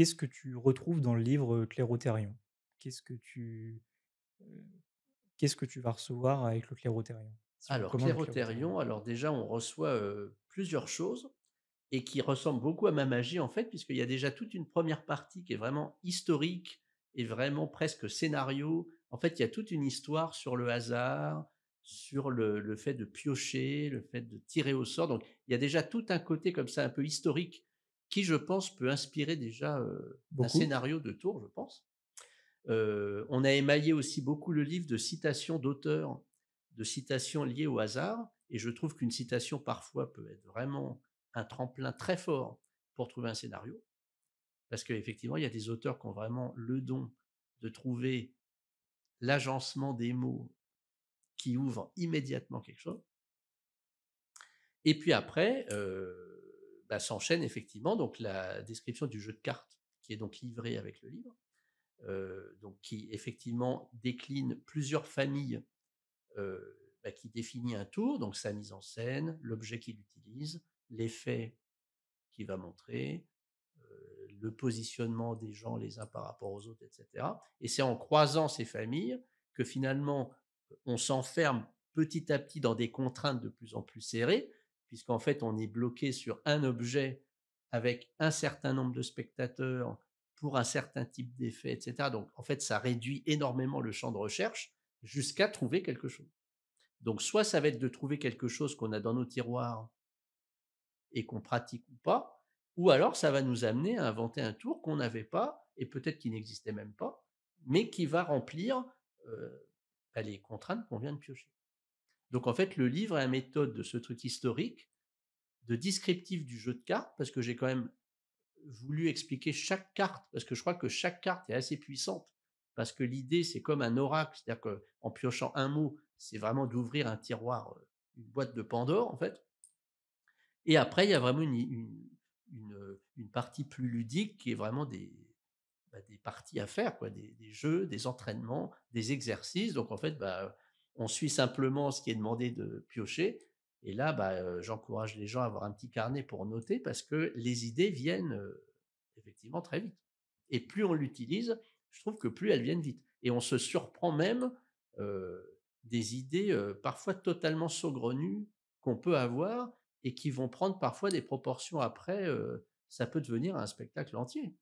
qu'est-ce que tu retrouves dans le livre euh, Clairotérion Qu'est-ce que tu qu'est-ce que tu vas recevoir avec le Clairotérion Alors Clairotérion, alors déjà on reçoit plusieurs choses et qui ressemblent beaucoup à ma magie en fait puisqu'il y a déjà toute une première partie qui est vraiment historique et vraiment presque scénario. En fait, il y a toute une histoire sur le hasard, sur le, le fait de piocher, le fait de tirer au sort. Donc, il y a déjà tout un côté comme ça un peu historique qui, je pense, peut inspirer déjà un scénario de tour, je pense. on a émaillé aussi beaucoup le livre de citations d'auteurs, de citations liées au hasard, et je trouve qu'une citation parfois peut être vraiment un tremplin très fort pour trouver un scénario, parce qu'effectivement, il y a des auteurs qui ont vraiment le don de trouver l'agencement des mots qui ouvre immédiatement quelque chose. Et puis après, bah, s'enchaîne effectivement donc la description du jeu de cartes qui est donc livré avec le livre, donc qui effectivement décline plusieurs familles bah, qui définit un tour, donc sa mise en scène, l'objet qu'il utilise, l'effet qu'il va montrer, le positionnement des gens les uns par rapport aux autres, etc. Et c'est en croisant ces familles que finalement on s'enferme petit à petit dans des contraintes de plus en plus serrées puisqu'en fait, on est bloqué sur un objet avec un certain nombre de spectateurs pour un certain type d'effet, etc. Donc, en fait, ça réduit énormément le champ de recherche jusqu'à trouver quelque chose. Donc, soit ça va être de trouver quelque chose qu'on a dans nos tiroirs et qu'on pratique ou pas, ou alors ça va nous amener à inventer un tour qu'on n'avait pas et peut-être qui n'existait même pas, mais qui va remplir euh, bah, les contraintes qu'on vient de piocher. Donc en fait, le livre est la méthode de ce truc historique, de descriptif du jeu de cartes, parce que j'ai quand même voulu expliquer chaque carte, parce que je crois que chaque carte est assez puissante, parce que l'idée, c'est comme un oracle, c'est-à-dire qu'en piochant un mot, c'est vraiment d'ouvrir un tiroir, euh, une boîte de Pandore, en fait. Et après, il y a vraiment une, une, partie plus ludique qui est vraiment des, bah, des parties à faire, quoi, des, jeux, des entraînements, des exercices. Donc en fait, bah, on suit simplement ce qui est demandé de piocher. Et là, bah, j'encourage les gens à avoir un petit carnet pour noter parce que les idées viennent effectivement très vite. Et plus on l'utilise, je trouve que plus elles viennent vite. Et on se surprend même des idées parfois totalement saugrenues qu'on peut avoir et qui vont prendre parfois des proportions après. ça peut devenir un spectacle entier.